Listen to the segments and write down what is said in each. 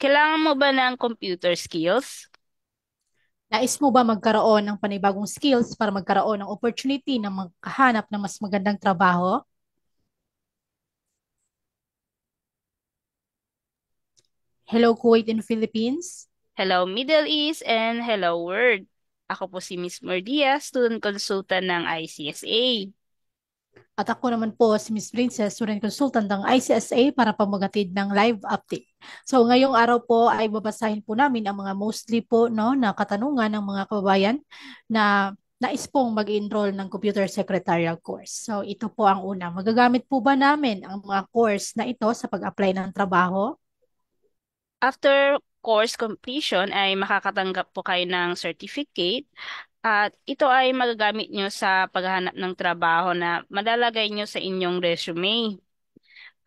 Kailangan mo ba ng computer skills? Nais mo ba magkaroon ng panibagong skills para magkaroon ng opportunity na magkahanap ng mas magandang trabaho? Hello Kuwait and Philippines. Hello Middle East and hello world. Ako po si Miss Mordia, student consultant ng ICSA. At ako naman po si Miss Princess, student consultant ng ICSA para pamagatid ng live update. So ngayong araw po ay babasahin po namin ang mga mostly po no, na katanungan ng mga kababayan na nais pong mag-enroll ng Computer Secretarial course. So ito po ang una. Magagamit po ba namin ang mga course na ito sa pag-apply ng trabaho? After course completion ay makakatanggap po kayo ng certificate at ito ay magagamit nyo sa paghahanap ng trabaho na malalagay nyo sa inyong resume.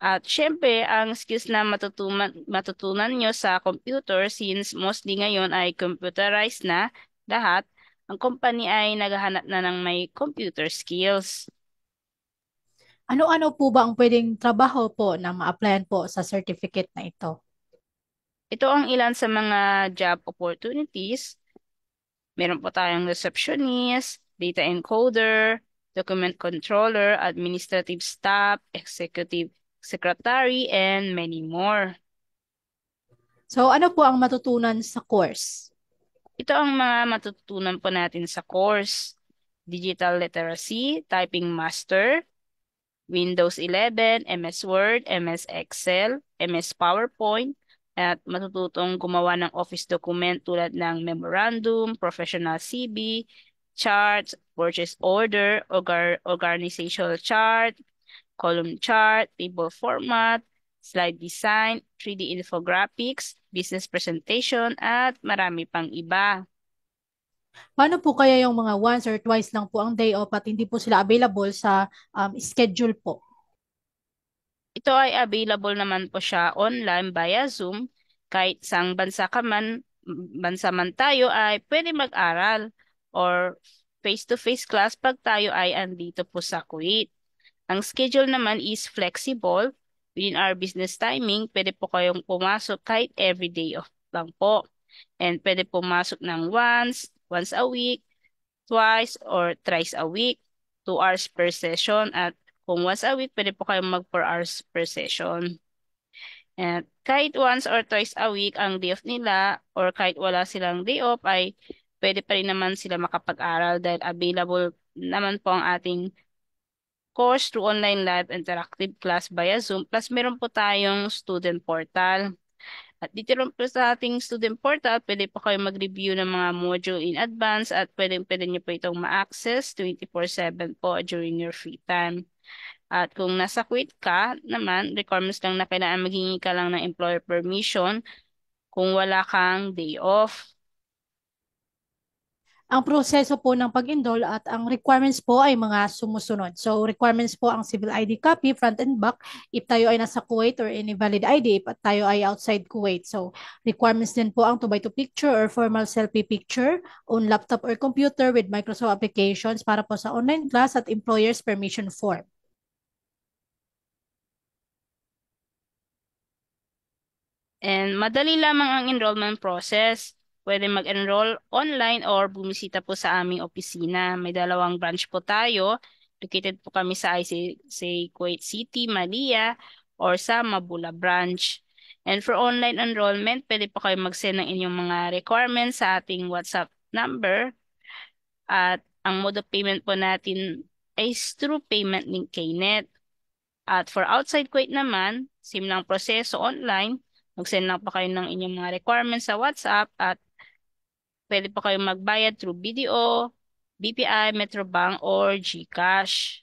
At syempre, ang skills na matutuman, matutunan nyo sa computer since mostly ngayon ay computerized na lahat, ang company ay naghahanap na ng may computer skills. Ano-ano po ba ang pwedeng trabaho po na ma-applyan po sa certificate na ito? Ito ang ilan sa mga job opportunities Meron po tayong receptionist, data encoder, document controller, administrative staff, executive secretary, and many more. So ano po ang matutunan sa course? Ito ang mga matutunan po natin sa course. Digital Literacy, Typing Master, Windows 11, MS Word, MS Excel, MS PowerPoint, at matututong gumawa ng office document tulad ng memorandum, professional CV, chart, purchase order, org organizational chart, column chart, table format, slide design, 3D infographics, business presentation, at marami pang iba. Paano po kaya yung mga once or twice lang po ang day off at hindi po sila available sa um, schedule po? Ito ay available naman po siya online via Zoom. Kahit sang bansa ka man, bansa man tayo ay pwede mag-aral or face-to-face class pag tayo ay andito po sa Kuwait. Ang schedule naman is flexible. Within our business timing, pwede po kayong pumasok kahit every day off lang po. And pwede pumasok ng once, once a week, twice, or thrice a week, 2 hours per session at kung once a week, pwede po kayong mag 4 hours per session. At kahit once or twice a week ang day off nila or kahit wala silang day off ay pwede pa rin naman sila makapag-aral dahil available naman po ang ating course through online live interactive class via Zoom. Plus meron po tayong student portal. At dito rin po sa ating student portal, pwede po kayo mag-review ng mga module in advance at pwede, pwede nyo po itong ma-access 24-7 po during your free time. At kung nasa quit ka naman, requirements lang na kailangan maghingi ka lang ng employer permission kung wala kang day off. Ang proseso po ng pag-enroll at ang requirements po ay mga sumusunod. So requirements po ang civil ID copy, front and back, if tayo ay nasa Kuwait or any valid ID, if tayo ay outside Kuwait. So requirements din po ang 2x2 picture or formal selfie picture on laptop or computer with Microsoft applications para po sa online class at employer's permission form. And madali lamang ang enrollment process. Pwede mag-enroll online or bumisita po sa aming opisina. May dalawang branch po tayo. Located po kami sa ICC Kuwait City, Malia, or sa Mabula branch. And for online enrollment, pwede po kayo mag-send ng inyong mga requirements sa ating WhatsApp number. At ang mode of payment po natin is through payment link KNET. At for outside Kuwait naman, same lang proseso online Mag-send lang pa kayo ng inyong mga requirements sa WhatsApp at pwede pa kayong magbayad through BDO, BPI, Metrobank, or GCash.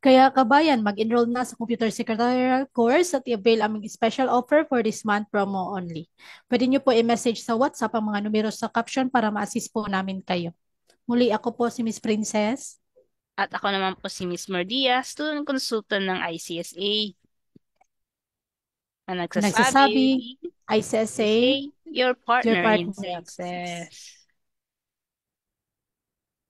Kaya kabayan, mag-enroll na sa Computer Secretarial course at i-avail aming special offer for this month promo only. Pwede niyo po i-message sa WhatsApp ang mga numero sa caption para ma-assist po namin kayo. Muli ako po si Miss Princess. At ako naman po si Miss Mardia, student consultant ng ICSA. ang nagsasabi, I say your partner, your partner in success.